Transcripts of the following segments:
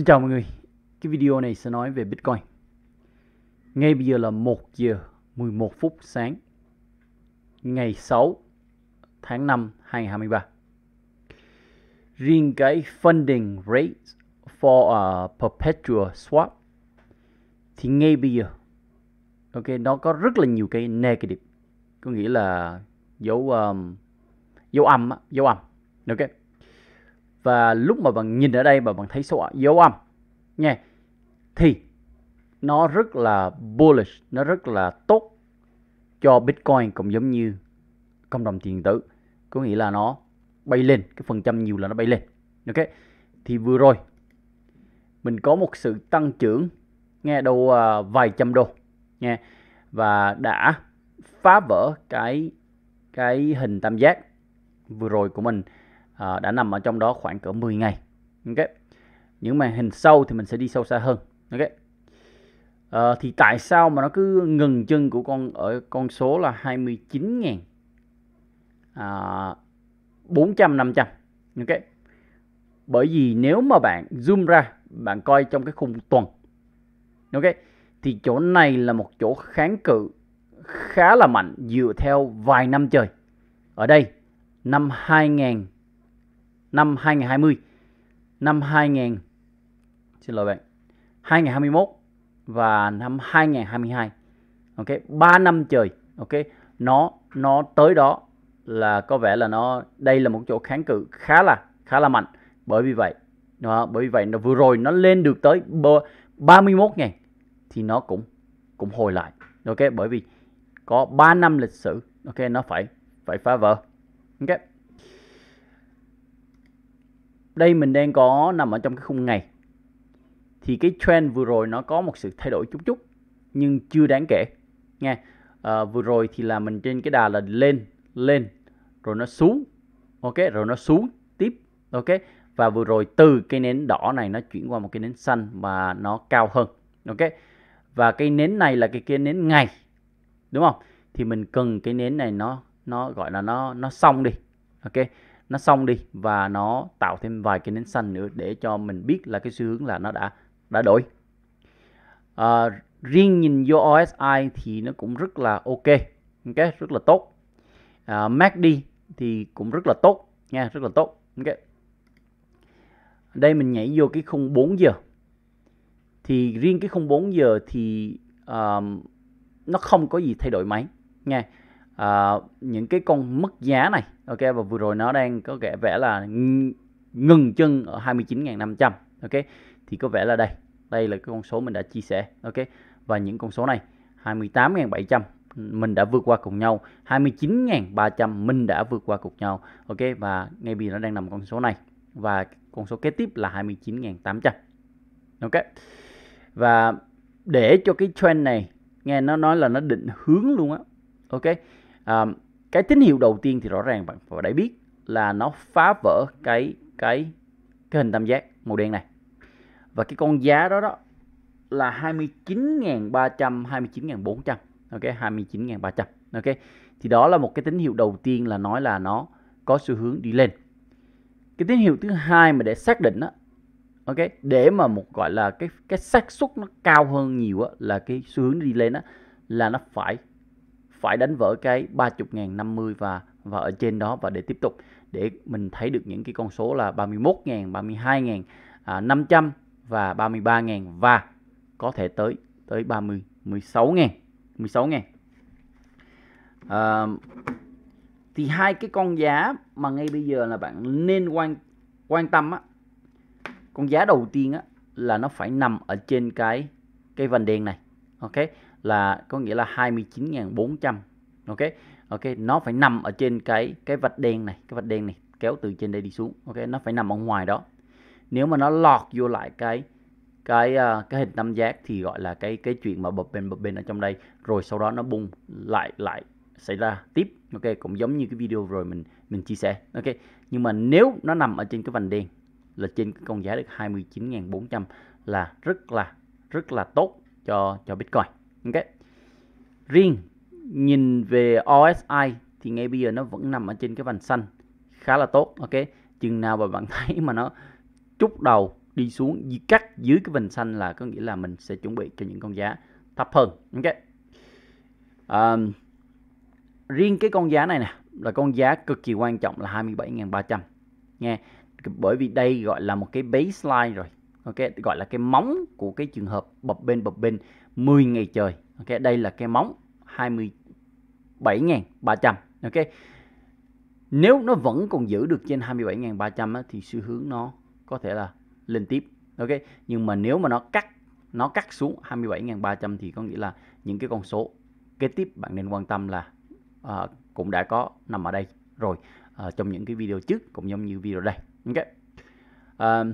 Xin chào mọi người, cái video này sẽ nói về Bitcoin Ngay bây giờ là 1 giờ 11 phút sáng Ngày 6 tháng 5 2023 Riêng cái funding rate for a à, perpetual swap Thì ngay bây giờ Ok, nó có rất là nhiều cái negative Có nghĩa là dấu um, dấu âm, dấu âm Ok và lúc mà bạn nhìn ở đây mà bạn thấy số dấu âm nha thì nó rất là bullish nó rất là tốt cho bitcoin cũng giống như cộng đồng tiền tử có nghĩa là nó bay lên cái phần trăm nhiều là nó bay lên ok thì vừa rồi mình có một sự tăng trưởng nghe đâu uh, vài trăm đô nha và đã phá vỡ cái cái hình tam giác vừa rồi của mình à, đã nằm ở trong đó khoảng cỡ 10 ngày ok những màn hình sâu thì mình sẽ đi sâu xa hơn ok à, thì tại sao mà nó cứ ngừng chân của con ở con số là 29 ngàn à, 400 500 ok bởi vì nếu mà bạn zoom ra bạn coi trong cái khung tuần ok thì chỗ này là một chỗ kháng cự khá là mạnh dựa theo vài năm trời ở đây năm 2000 năm 2020, năm 2000 xin lỗi bạn, 2021 và năm 2022. Ok, 3 năm trời. Ok, nó nó tới đó là có vẻ là nó đây là một chỗ kháng cự khá là khá là mạnh. Bởi vì vậy, đó, bởi vì vậy nó vừa rồi nó lên được tới 31 ngàn thì nó cũng cũng hồi lại. Ok, bởi vì có 3 năm lịch sử, ok nó phải phải phá vỡ. Ok đây mình đang có nằm ở trong cái khung ngày thì cái trend vừa rồi nó có một sự thay đổi chút chút nhưng chưa đáng kể nha à, vừa rồi thì là mình trên cái đà là lên lên rồi nó xuống ok rồi nó xuống tiếp ok và vừa rồi từ cái nến đỏ này nó chuyển qua một cái nến xanh và nó cao hơn ok và cái nến này là cái kia nến ngày đúng không thì mình cần cái nến này nó nó gọi là nó nó xong đi ok nó xong đi và nó tạo thêm vài cái nến xanh nữa để cho mình biết là cái xu hướng là nó đã đã đổi à, riêng nhìn vô OSI thì nó cũng rất là ok ok rất là tốt à, MACD thì cũng rất là tốt nha rất là tốt ok đây mình nhảy vô cái khung 4 giờ thì riêng cái khung 4 giờ thì um, nó không có gì thay đổi mấy nha à, những cái con mất giá này ok và vừa rồi nó đang có vẻ vẻ là ngừng chân ở 29.500 ok thì có vẻ là đây đây là cái con số mình đã chia sẻ ok và những con số này 28.700 mình đã vượt qua cùng nhau 29.300 mình đã vượt qua cùng nhau ok và ngay bây giờ nó đang nằm con số này và con số kế tiếp là 29.800 ok và để cho cái trend này nghe nó nói là nó định hướng luôn á ok à, cái tín hiệu đầu tiên thì rõ ràng bạn phải đã biết là nó phá vỡ cái cái cái hình tam giác màu đen này và cái con giá đó đó là 29.300 29.400 ok 29.300 ok thì đó là một cái tín hiệu đầu tiên là nói là nó có xu hướng đi lên cái tín hiệu thứ hai mà để xác định đó ok để mà một gọi là cái cái xác suất nó cao hơn nhiều á, là cái xu hướng đi lên á, là nó phải phải đánh vỡ cái 30.000, 50 và và ở trên đó và để tiếp tục để mình thấy được những cái con số là 31.000, 32.000, à, 500 và 33.000 và có thể tới tới 30 16.000, 16.000. À, thì hai cái con giá mà ngay bây giờ là bạn nên quan quan tâm á. Con giá đầu tiên á là nó phải nằm ở trên cái cái vành đen này. Ok là có nghĩa là 29.400 ok ok nó phải nằm ở trên cái cái vạch đen này cái vạch đen này kéo từ trên đây đi xuống ok nó phải nằm ở ngoài đó nếu mà nó lọt vô lại cái cái ờ, cái hình tam giác thì gọi là cái cái chuyện mà bập bên bập bên ở trong đây rồi sau đó nó bung lại lại xảy ra tiếp ok cũng giống như cái video rồi mình mình chia sẻ ok nhưng mà nếu nó nằm ở trên cái vành đen là trên cái con giá được 29.400 là rất là rất là tốt cho cho Bitcoin ok riêng nhìn về OSI thì ngay bây giờ nó vẫn nằm ở trên cái vành xanh khá là tốt ok chừng nào mà bạn thấy mà nó chút đầu đi xuống cắt dưới cái vành xanh là có nghĩa là mình sẽ chuẩn bị cho những con giá thấp hơn ok um, riêng cái con giá này nè là con giá cực kỳ quan trọng là 27.300 nghe bởi vì đây gọi là một cái baseline rồi ok gọi là cái móng của cái trường hợp bập bên bập bên 10 ngày trời. Ok, đây là cây móng 27.300. Ok. Nếu nó vẫn còn giữ được trên 27.300 thì xu hướng nó có thể là lên tiếp. Ok, nhưng mà nếu mà nó cắt nó cắt xuống 27.300 thì có nghĩa là những cái con số kế tiếp bạn nên quan tâm là à, cũng đã có nằm ở đây rồi à, trong những cái video trước cũng giống như video đây. Ok. À,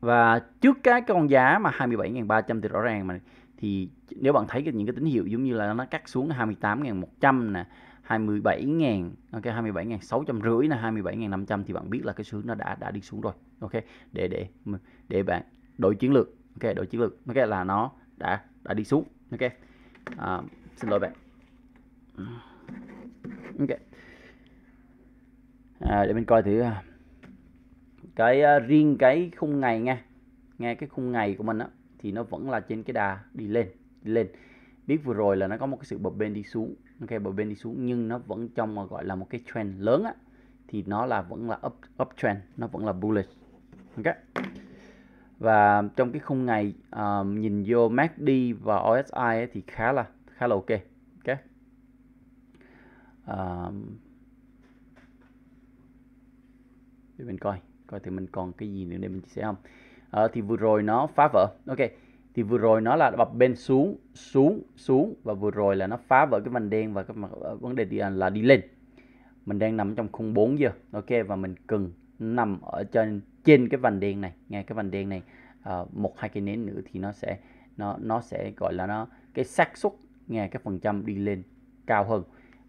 và trước cái con giá mà 27.300 thì rõ ràng mà thì nếu bạn thấy cái, những cái tín hiệu giống như là nó cắt xuống 28.100 nè 27.000 ok 27.600 rưỡi là 27.500 thì bạn biết là cái xu hướng nó đã đã đi xuống rồi ok để để để bạn đổi chiến lược ok đổi chiến lược ok là nó đã đã đi xuống ok à, xin lỗi bạn ok à, để mình coi thử à, cái uh, riêng cái khung ngày nha nghe cái khung ngày của mình á thì nó vẫn là trên cái đà đi lên đi lên biết vừa rồi là nó có một cái sự bập bên đi xuống ok bập bên đi xuống nhưng nó vẫn trong mà gọi là một cái trend lớn á thì nó là vẫn là up up trend nó vẫn là bullish ok và trong cái khung ngày uh, nhìn vô MACD và OSI ấy thì khá là khá là ok ok uh, để mình coi coi thì mình còn cái gì nữa để mình chia sẻ không à, thì vừa rồi nó phá vỡ ok thì vừa rồi nó là bập bên xuống xuống xuống và vừa rồi là nó phá vỡ cái vành đen và cái ờ, vấn đề đi, à, là đi lên mình đang nằm trong khung 4 giờ ok và mình cần nằm ở trên trên cái vành đen này nghe cái vành đen này à, một hai cái nến nữa thì nó sẽ nó nó sẽ gọi là nó cái xác suất nghe cái phần trăm đi lên cao hơn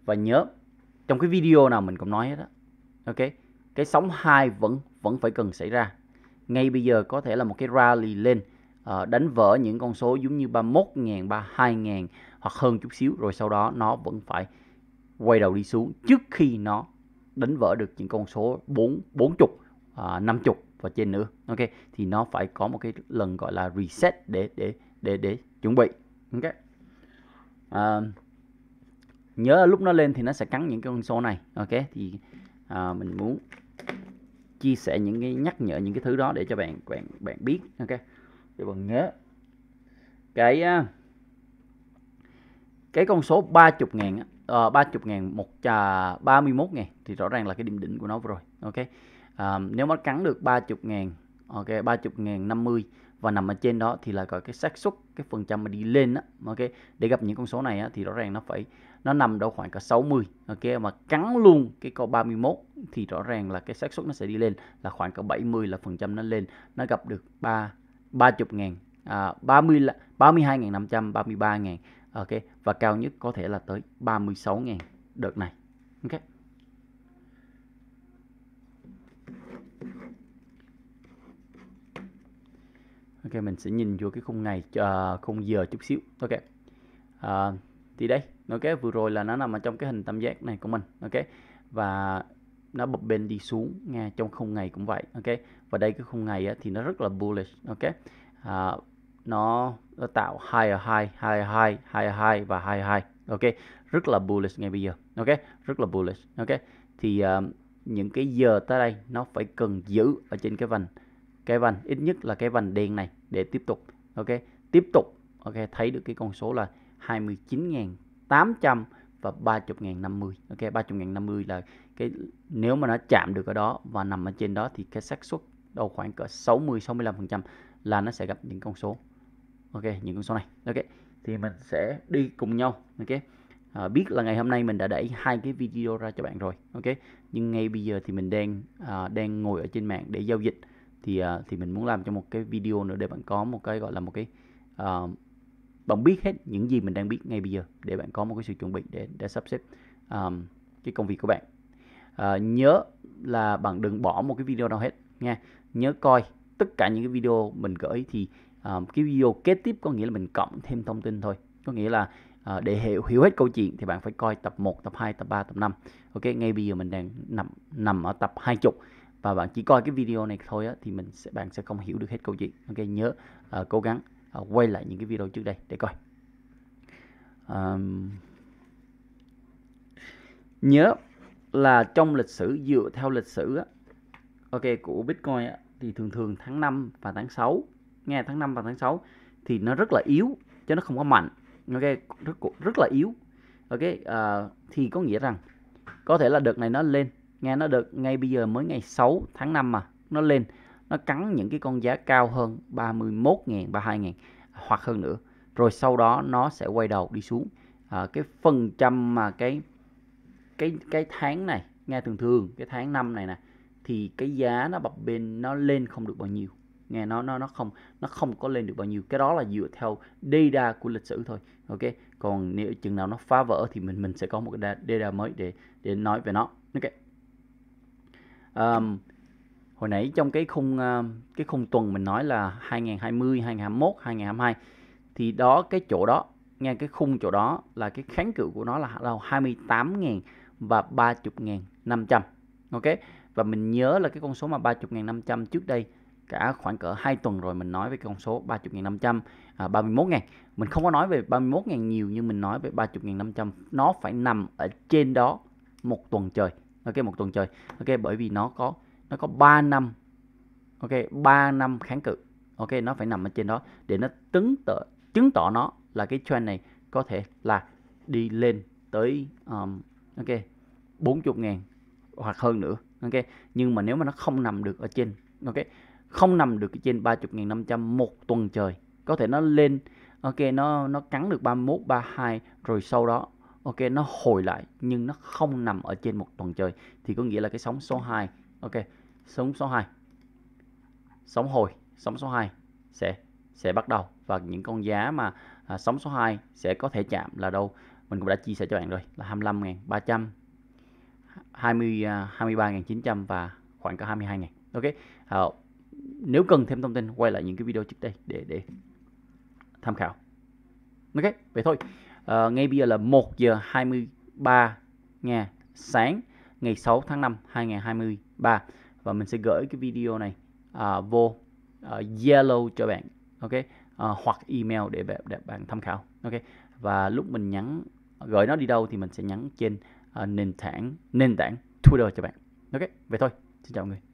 và nhớ trong cái video nào mình cũng nói hết đó ok cái sóng hai vẫn vẫn phải cần xảy ra ngay bây giờ có thể là một cái rally lên ờ, đánh vỡ những con số giống như 31.000, 32.000 hoặc hơn chút xíu rồi sau đó nó vẫn phải quay đầu đi xuống trước khi nó đánh vỡ được những con số 4 40, uh, 50 và trên nữa. Ok, thì nó phải có một cái lần gọi là reset để để để để chuẩn bị. Ok. Uh, nhớ lúc nó lên thì nó sẽ cắn những cái con số này. Ok thì uh, mình muốn chia sẻ những cái nhắc nhở những cái thứ đó để cho bạn bạn bạn biết ok để bạn nhớ cái cái con số 30 ngàn uh, ờ, 30 ngàn một uh, 31 ngàn thì rõ ràng là cái điểm đỉnh của nó rồi ok uh, nếu mà cắn được 30 ngàn ok 30 ngàn 50 và nằm ở trên đó thì là có cái xác suất cái phần trăm mà đi lên đó, ok để gặp những con số này á, thì rõ ràng nó phải nó nằm đâu khoảng cả 60 ok mà cắn luôn cái câu 31 thì rõ ràng là cái xác suất nó sẽ đi lên là khoảng cả 70 là phần trăm nó lên nó gặp được 3 30 ngàn à, 30 là 32.500 33 ngàn, ok và cao nhất có thể là tới 36 ngàn đợt này ok Ok, mình sẽ nhìn vô cái khung ngày, uh, khung giờ chút xíu. Ok. Uh, thì đây ok vừa rồi là nó nằm ở trong cái hình tam giác này của mình ok và nó bập bênh đi xuống nghe trong khung ngày cũng vậy ok và đây cái khung ngày á, thì nó rất là bullish ok à, nó, nó tạo higher hai hai hai hai hai và hai hai, ok rất là bullish ngay bây giờ ok rất là bullish ok thì uh, những cái giờ tới đây nó phải cần giữ ở trên cái vành cái vành ít nhất là cái vành đen này để tiếp tục ok tiếp tục ok thấy được cái con số là 29.800 và 30.050. Ok, 30.050 là cái nếu mà nó chạm được ở đó và nằm ở trên đó thì cái xác suất đâu khoảng cỡ 60 65% là nó sẽ gặp những con số. Ok, những con số này. Ok. Thì mình sẽ đi cùng nhau, ok. À, biết là ngày hôm nay mình đã đẩy hai cái video ra cho bạn rồi, ok. Nhưng ngay bây giờ thì mình đang à, đang ngồi ở trên mạng để giao dịch thì à, thì mình muốn làm cho một cái video nữa để bạn có một cái gọi là một cái à, bạn biết hết những gì mình đang biết ngay bây giờ để bạn có một cái sự chuẩn bị để để sắp xếp um, cái công việc của bạn uh, nhớ là bạn đừng bỏ một cái video nào hết nha nhớ coi tất cả những cái video mình gửi thì um, cái video kế tiếp có nghĩa là mình cộng thêm thông tin thôi có nghĩa là uh, để hiểu hiểu hết câu chuyện thì bạn phải coi tập 1, tập 2, tập 3, tập 5 ok ngay bây giờ mình đang nằm nằm ở tập 20 và bạn chỉ coi cái video này thôi á, thì mình sẽ bạn sẽ không hiểu được hết câu chuyện ok nhớ uh, cố gắng Ờ, quay lại những cái video trước đây để coi à, nhớ là trong lịch sử dựa theo lịch sử ok của Bitcoin thì thường thường tháng 5 và tháng 6 nghe tháng 5 và tháng 6 thì nó rất là yếu cho nó không có mạnh ok rất rất là yếu ok à, thì có nghĩa rằng có thể là đợt này nó lên nghe nó đợt ngay bây giờ mới ngày 6 tháng 5 mà nó lên nó cắn những cái con giá cao hơn 31.000, 32.000 hoặc hơn nữa. Rồi sau đó nó sẽ quay đầu đi xuống. À, cái phần trăm mà cái cái cái tháng này, nghe thường thường cái tháng năm này nè thì cái giá nó bập bên nó lên không được bao nhiêu. Nghe nó nó nó không nó không có lên được bao nhiêu. Cái đó là dựa theo data của lịch sử thôi. Ok. Còn nếu chừng nào nó phá vỡ thì mình mình sẽ có một cái data mới để để nói về nó. Ok. Um, hồi nãy trong cái khung ờ, cái khung tuần mình nói là 2020, 2021, 2022 thì đó cái chỗ đó nghe cái khung chỗ đó là cái kháng cự của nó là đâu 28.000 và 30.500. Ok. Và mình nhớ là cái con số mà 30.500 trước đây cả khoảng cỡ 2 tuần rồi mình nói về con số 30.500 à, 31.000 mình không có nói về 31.000 nhiều nhưng mình nói về 30.500 nó phải nằm ở trên đó một tuần trời ok một tuần trời ok bởi vì nó có nó có 3 năm ok 3 năm kháng cự ok nó phải nằm ở trên đó để nó chứng tỏ chứng tỏ nó là cái trend này có thể là đi lên tới um, ok 40 ngàn hoặc hơn nữa ok nhưng mà nếu mà nó không nằm được ở trên ok không nằm được trên 30.500 một tuần trời có thể nó lên ok nó nó cắn được 31 32 rồi sau đó ok nó hồi lại nhưng nó không nằm ở trên một tuần trời thì có nghĩa là cái sóng số 2 ok sóng số 2 sóng hồi sóng số 2 sẽ sẽ bắt đầu và những con giá mà à, sóng số 2 sẽ có thể chạm là đâu mình cũng đã chia sẻ cho bạn rồi là 25.300 20 23.900 và khoảng cả 22.000 ok à, nếu cần thêm thông tin quay lại những cái video trước đây để để tham khảo ok vậy thôi à, ngay bây giờ là 1 giờ 23 nha, sáng ngày 6 tháng 5 2023 và mình sẽ gửi cái video này uh, vô uh, Zalo cho bạn ok uh, hoặc email để, bạn, để bạn tham khảo ok và lúc mình nhắn gửi nó đi đâu thì mình sẽ nhắn trên uh, nền tảng nền tảng Twitter cho bạn ok vậy thôi xin chào mọi người